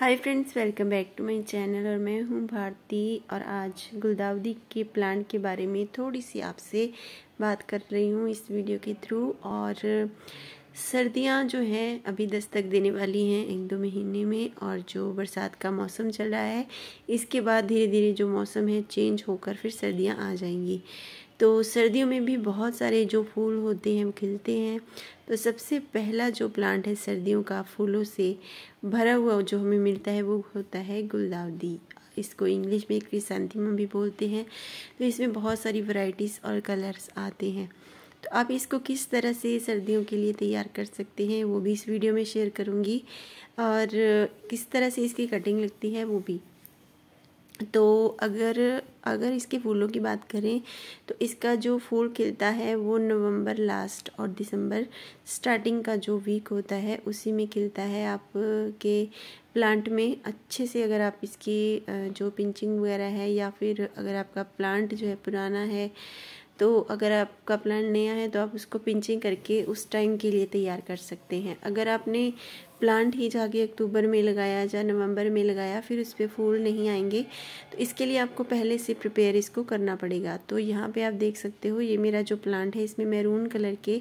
hi friends welcome back to my channel और मैं हूं भारती और आज गुलदावदी के प्लांट के बारे में थोड़ी सी आपसे बात कर रही हूं इस वीडियो के थ्रू और सर्दियां जो हैं अभी दस्तक देने वाली हैं एक दो महीने में और जो बरसात का मौसम चल रहा है इसके बाद धीरे धीरे जो मौसम है चेंज होकर फिर सर्दियाँ आ जाएंगी तो सर्दियों में भी बहुत सारे जो फूल होते हैं वो खिलते हैं तो सबसे पहला जो प्लांट है सर्दियों का फूलों से भरा हुआ जो हमें मिलता है वो होता है गुलदावदी इसको इंग्लिश में क्रिसेंथिमम भी बोलते हैं तो इसमें बहुत सारी वैरायटीज़ और कलर्स आते हैं तो आप इसको किस तरह से सर्दियों के लिए तैयार कर सकते हैं वो भी इस वीडियो में शेयर करूँगी और किस तरह से इसकी कटिंग लगती है वो भी तो अगर अगर इसके फूलों की बात करें तो इसका जो फूल खिलता है वो नवंबर लास्ट और दिसंबर स्टार्टिंग का जो वीक होता है उसी में खिलता है आपके प्लांट में अच्छे से अगर आप इसकी जो पिंचिंग वगैरह है या फिर अगर आपका प्लांट जो है पुराना है तो अगर आपका प्लांट नया है तो आप उसको पिंचिंग करके उस टाइम के लिए तैयार कर सकते हैं अगर आपने प्लांट ही जाके अक्टूबर में लगाया या नवंबर में लगाया फिर उस पर फूल नहीं आएंगे तो इसके लिए आपको पहले से प्रिपेयर इसको करना पड़ेगा तो यहाँ पे आप देख सकते हो ये मेरा जो प्लांट है इसमें मैरून कलर के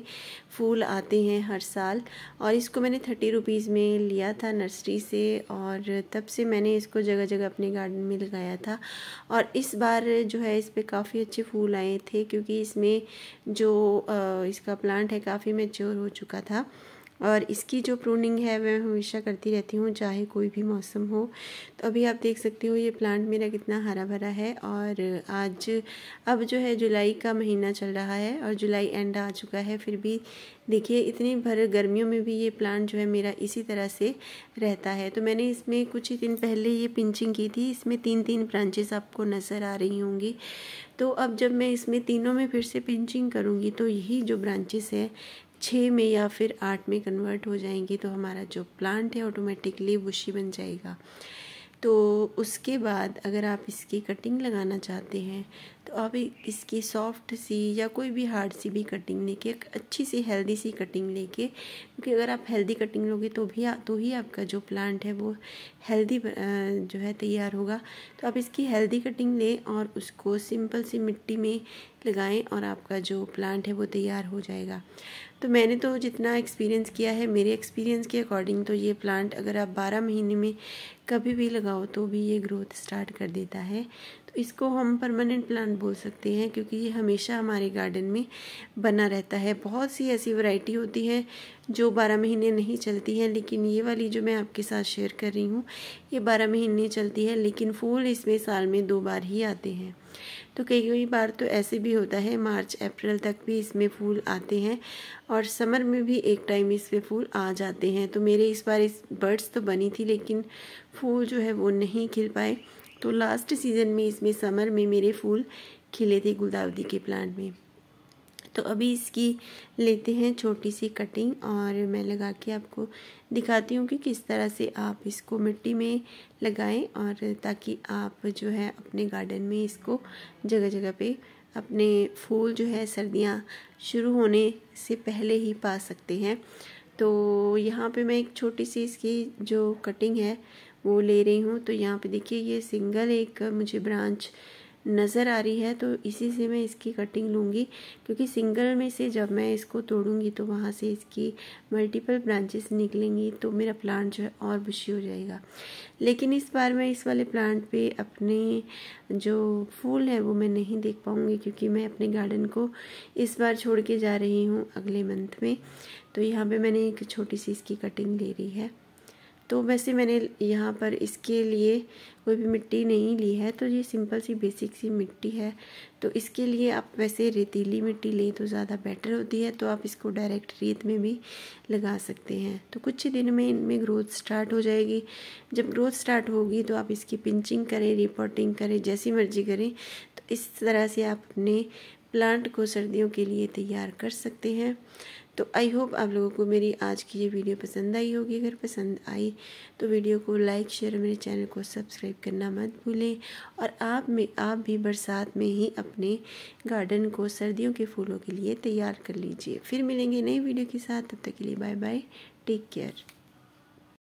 फूल आते हैं हर साल और इसको मैंने थर्टी रुपीज़ में लिया था नर्सरी से और तब से मैंने इसको जगह जगह अपने गार्डन में लगाया था और इस बार जो है इस पर काफ़ी अच्छे फूल आए थे क्योंकि इसमें जो इसका प्लांट है काफ़ी मेच्योर हो चुका था और इसकी जो प्रूनिंग है वह हमेशा करती रहती हूँ चाहे कोई भी मौसम हो तो अभी आप देख सकते हो ये प्लांट मेरा कितना हरा भरा है और आज अब जो है जुलाई का महीना चल रहा है और जुलाई एंड आ चुका है फिर भी देखिए इतनी भर गर्मियों में भी ये प्लांट जो है मेरा इसी तरह से रहता है तो मैंने इसमें कुछ ही दिन पहले ये पिंचिंग की थी इसमें तीन तीन ब्रांचेस आपको नज़र आ रही होंगी तो अब जब मैं इसमें तीनों में फिर से पिंचिंग करूँगी तो यही जो ब्रांचेस है छः में या फिर आठ में कन्वर्ट हो जाएंगी तो हमारा जो प्लांट है ऑटोमेटिकली बुशी बन जाएगा तो उसके बाद अगर आप इसकी कटिंग लगाना चाहते हैं तो आप इसकी सॉफ्ट सी या कोई भी हार्ड सी भी कटिंग लेके अच्छी सी हेल्दी सी कटिंग लेके क्योंकि अगर आप हेल्दी कटिंग लोगे तो भी तो ही आपका जो प्लांट है वो हेल्दी जो है तैयार होगा तो आप इसकी हेल्दी कटिंग लें और उसको सिंपल सी मिट्टी में लगाएं और आपका जो प्लांट है वो तैयार हो जाएगा तो मैंने तो जितना एक्सपीरियंस किया है मेरे एक्सपीरियंस के अकॉर्डिंग तो ये प्लांट अगर आप 12 महीने में कभी भी लगाओ तो भी ये ग्रोथ स्टार्ट कर देता है तो इसको हम परमानेंट प्लांट बोल सकते हैं क्योंकि ये हमेशा हमारे गार्डन में बना रहता है बहुत सी ऐसी वैरायटी होती है जो बारह महीने नहीं चलती है लेकिन ये वाली जो मैं आपके साथ शेयर कर रही हूँ ये बारह महीने चलती है लेकिन फूल इसमें साल में दो बार ही आते हैं तो कई कई बार तो ऐसे भी होता है मार्च अप्रैल तक भी इसमें फूल आते हैं और समर में भी एक टाइम इसमें फूल आ जाते हैं तो मेरे इस बार इस बर्ड्स तो बनी थी लेकिन फूल जो है वो नहीं खिल पाए तो लास्ट सीज़न में इसमें समर में मेरे फूल खिले थे गुलदावदी के प्लांट में तो अभी इसकी लेते हैं छोटी सी कटिंग और मैं लगा के आपको दिखाती हूँ कि किस तरह से आप इसको मिट्टी में लगाएं और ताकि आप जो है अपने गार्डन में इसको जगह जगह पे अपने फूल जो है सर्दियाँ शुरू होने से पहले ही पा सकते हैं तो यहाँ पे मैं एक छोटी सी इसकी जो कटिंग है वो ले रही हूँ तो यहाँ पे देखिए ये सिंगल एक मुझे ब्रांच नज़र आ रही है तो इसी से मैं इसकी कटिंग लूँगी क्योंकि सिंगल में से जब मैं इसको तोड़ूँगी तो वहाँ से इसकी मल्टीपल ब्रांचेस निकलेंगी तो मेरा प्लांट जो है और बुशी हो जाएगा लेकिन इस बार मैं इस वाले प्लांट पे अपने जो फूल है वो मैं नहीं देख पाऊँगी क्योंकि मैं अपने गार्डन को इस बार छोड़ के जा रही हूँ अगले मंथ में तो यहाँ पर मैंने एक छोटी सी इसकी कटिंग ले रही है तो वैसे मैंने यहाँ पर इसके लिए कोई भी मिट्टी नहीं ली है तो ये सिंपल सी बेसिक सी मिट्टी है तो इसके लिए आप वैसे रेतीली मिट्टी लें तो ज़्यादा बेटर होती है तो आप इसको डायरेक्ट रेत में भी लगा सकते हैं तो कुछ ही दिन में इनमें ग्रोथ स्टार्ट हो जाएगी जब ग्रोथ स्टार्ट होगी तो आप इसकी पिंचिंग करें रिपोर्टिंग करें जैसी मर्जी करें तो इस तरह से आप अपने प्लांट को सर्दियों के लिए तैयार कर सकते हैं तो आई होप आप लोगों को मेरी आज की ये वीडियो पसंद आई होगी अगर पसंद आई तो वीडियो को लाइक शेयर मेरे चैनल को सब्सक्राइब करना मत भूलें और आप में आप भी बरसात में ही अपने गार्डन को सर्दियों के फूलों के लिए तैयार कर लीजिए फिर मिलेंगे नई वीडियो के साथ तब तक के लिए बाय बाय टेक केयर